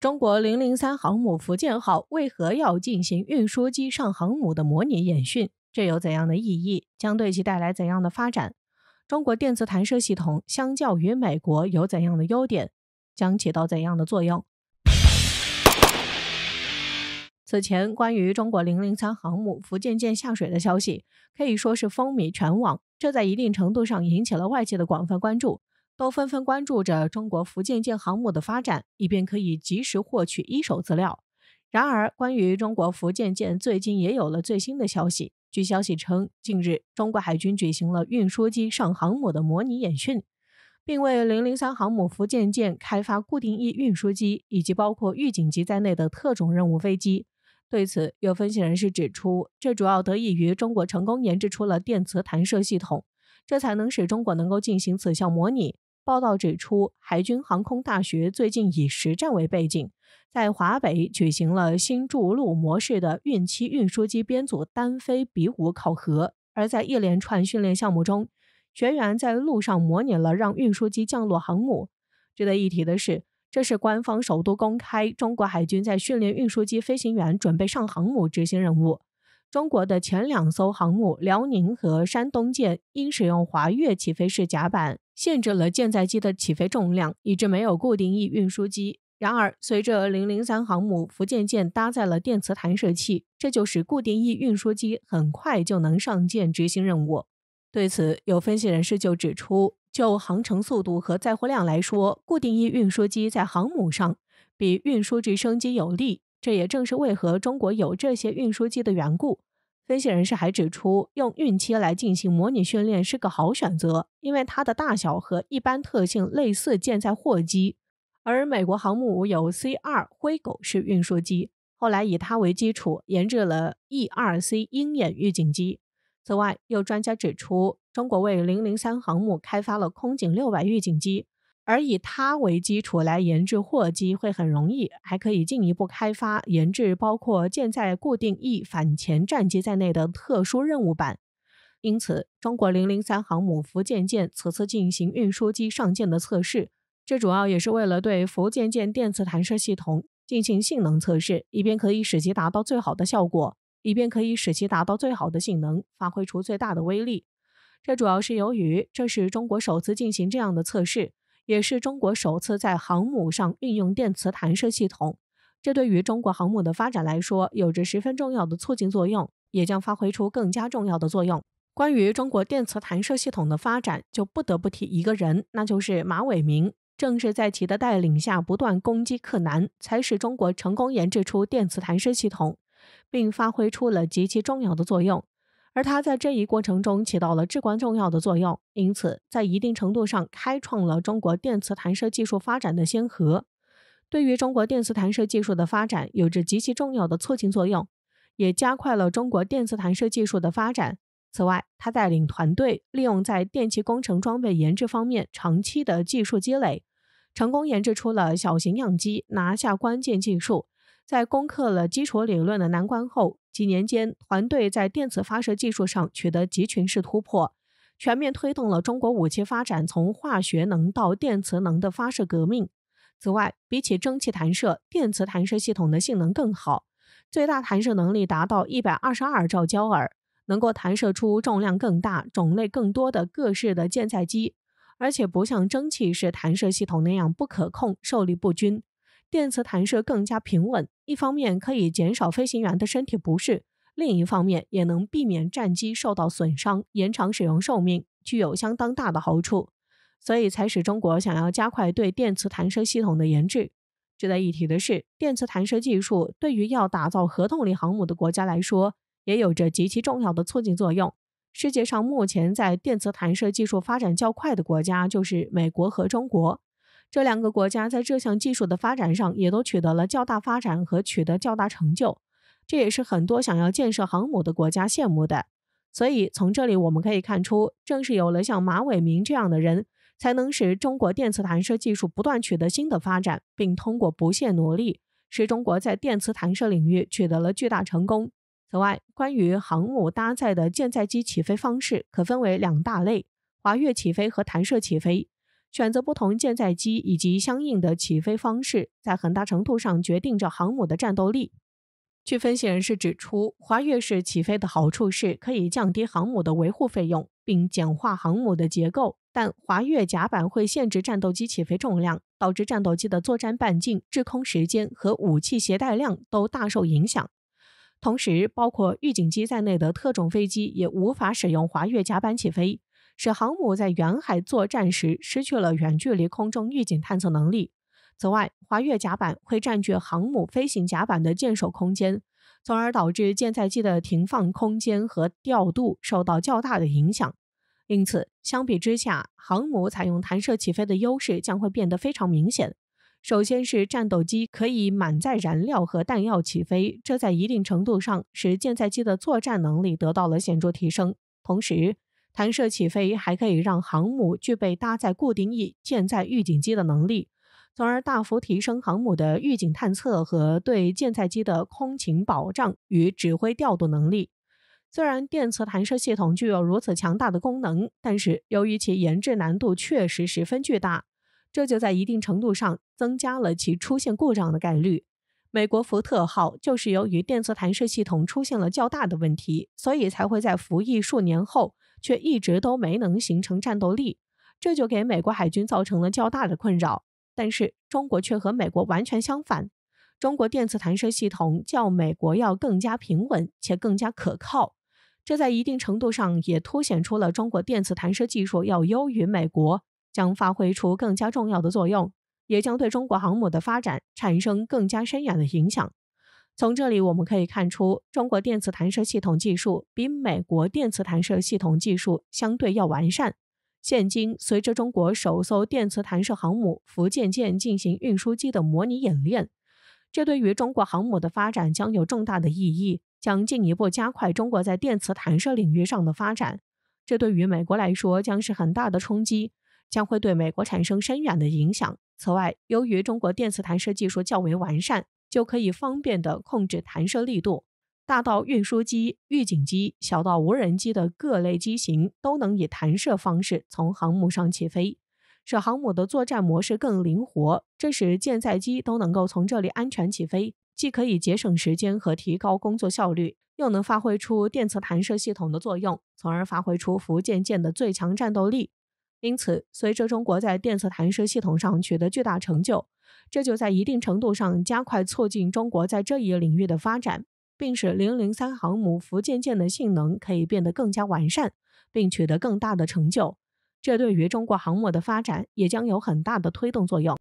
中国零零三航母福建号为何要进行运输机上航母的模拟演训？这有怎样的意义？将对其带来怎样的发展？中国电磁弹射系统相较于美国有怎样的优点？将起到怎样的作用？此前关于中国零零三航母福建舰下水的消息可以说是风靡全网，这在一定程度上引起了外界的广泛关注。都纷纷关注着中国福建舰航母的发展，以便可以及时获取一手资料。然而，关于中国福建舰最近也有了最新的消息。据消息称，近日中国海军举行了运输机上航母的模拟演训，并为零零三航母福建舰开发固定翼运输机以及包括预警机在内的特种任务飞机。对此，有分析人士指出，这主要得益于中国成功研制出了电磁弹射系统，这才能使中国能够进行此项模拟。报道指出，海军航空大学最近以实战为背景，在华北举行了新筑路模式的运七运输机编组单飞比武考核。而在一连串训练项目中，学员在路上模拟了让运输机降落航母。值得一提的是，这是官方首度公开中国海军在训练运输机飞行员准备上航母执行任务。中国的前两艘航母辽宁和山东舰因使用华跃起飞式甲板。限制了舰载机的起飞重量，以致没有固定翼运输机。然而，随着零零三航母福建舰搭载了电磁弹射器，这就使固定翼运输机很快就能上舰执行任务。对此，有分析人士就指出，就航程、速度和载货量来说，固定翼运输机在航母上比运输直升机有利。这也正是为何中国有这些运输机的缘故。分析人士还指出，用孕期来进行模拟训练是个好选择，因为它的大小和一般特性类似舰载货机，而美国航母有 C 二灰狗式运输机，后来以它为基础研制了 E 二 C 鹰眼预警机。此外，有专家指出，中国为零零三航母开发了空警六百预警机。而以它为基础来研制货机会很容易，还可以进一步开发研制包括舰载固定翼反潜战机在内的特殊任务版。因此，中国零零三航母福建舰此次进行运输机上舰的测试，这主要也是为了对福建舰电磁弹射系统进行性能测试，以便可以使其达到最好的效果，以便可以使其达到最好的性能，发挥出最大的威力。这主要是由于这是中国首次进行这样的测试。也是中国首次在航母上运用电磁弹射系统，这对于中国航母的发展来说有着十分重要的促进作用，也将发挥出更加重要的作用。关于中国电磁弹射系统的发展，就不得不提一个人，那就是马伟明。正是在其的带领下，不断攻击克难，才使中国成功研制出电磁弹射系统，并发挥出了极其重要的作用。而他在这一过程中起到了至关重要的作用，因此在一定程度上开创了中国电磁弹射技术发展的先河，对于中国电磁弹射技术的发展有着极其重要的促进作用，也加快了中国电磁弹射技术的发展。此外，他带领团队利用在电气工程装备研制方面长期的技术积累，成功研制出了小型样机，拿下关键技术。在攻克了基础理论的难关后，几年间，团队在电磁发射技术上取得集群式突破，全面推动了中国武器发展从化学能到电磁能的发射革命。此外，比起蒸汽弹射，电磁弹射系统的性能更好，最大弹射能力达到一百二十二兆焦耳，能够弹射出重量更大、种类更多的各式的舰载机，而且不像蒸汽式弹射系统那样不可控、受力不均。电磁弹射更加平稳，一方面可以减少飞行员的身体不适，另一方面也能避免战机受到损伤，延长使用寿命，具有相当大的好处。所以才使中国想要加快对电磁弹射系统的研制。值得一提的是，电磁弹射技术对于要打造核动力航母的国家来说，也有着极其重要的促进作用。世界上目前在电磁弹射技术发展较快的国家，就是美国和中国。这两个国家在这项技术的发展上也都取得了较大发展和取得较大成就，这也是很多想要建设航母的国家羡慕的。所以，从这里我们可以看出，正是有了像马伟明这样的人，才能使中国电磁弹射技术不断取得新的发展，并通过不懈努力，使中国在电磁弹射领域取得了巨大成功。此外，关于航母搭载的舰载机起飞方式，可分为两大类：滑跃起飞和弹射起飞。选择不同舰载机以及相应的起飞方式，在很大程度上决定着航母的战斗力。据分析人士指出，滑跃式起飞的好处是可以降低航母的维护费用，并简化航母的结构，但滑跃甲板会限制战斗机起飞重量，导致战斗机的作战半径、滞空时间和武器携带量都大受影响。同时，包括预警机在内的特种飞机也无法使用滑跃甲板起飞。使航母在远海作战时失去了远距离空中预警探测能力。此外，滑跃甲板会占据航母飞行甲板的舰首空间，从而导致舰载机的停放空间和调度受到较大的影响。因此，相比之下，航母采用弹射起飞的优势将会变得非常明显。首先是战斗机可以满载燃料和弹药起飞，这在一定程度上使舰载机的作战能力得到了显著提升。同时，弹射起飞还可以让航母具备搭载固定翼舰载预警机的能力，从而大幅提升航母的预警探测和对舰载机的空勤保障与指挥调度能力。虽然电磁弹射系统具有如此强大的功能，但是由于其研制难度确实十分巨大，这就在一定程度上增加了其出现故障的概率。美国福特号就是由于电磁弹射系统出现了较大的问题，所以才会在服役数年后。却一直都没能形成战斗力，这就给美国海军造成了较大的困扰。但是中国却和美国完全相反，中国电磁弹射系统较美国要更加平稳且更加可靠。这在一定程度上也凸显出了中国电磁弹射技术要优于美国，将发挥出更加重要的作用，也将对中国航母的发展产生更加深远的影响。从这里我们可以看出，中国电磁弹射系统技术比美国电磁弹射系统技术相对要完善。现今，随着中国首艘电磁弹射航母“福建舰”进行运输机的模拟演练，这对于中国航母的发展将有重大的意义，将进一步加快中国在电磁弹射领域上的发展。这对于美国来说将是很大的冲击，将会对美国产生深远的影响。此外，由于中国电磁弹射技术较为完善。就可以方便地控制弹射力度，大到运输机、预警机，小到无人机的各类机型都能以弹射方式从航母上起飞，使航母的作战模式更灵活。这使舰载机都能够从这里安全起飞，既可以节省时间和提高工作效率，又能发挥出电磁弹射系统的作用，从而发挥出福建舰的最强战斗力。因此，随着中国在电磁弹射系统上取得巨大成就，这就在一定程度上加快促进中国在这一领域的发展，并使零零三航母福建舰的性能可以变得更加完善，并取得更大的成就。这对于中国航母的发展也将有很大的推动作用。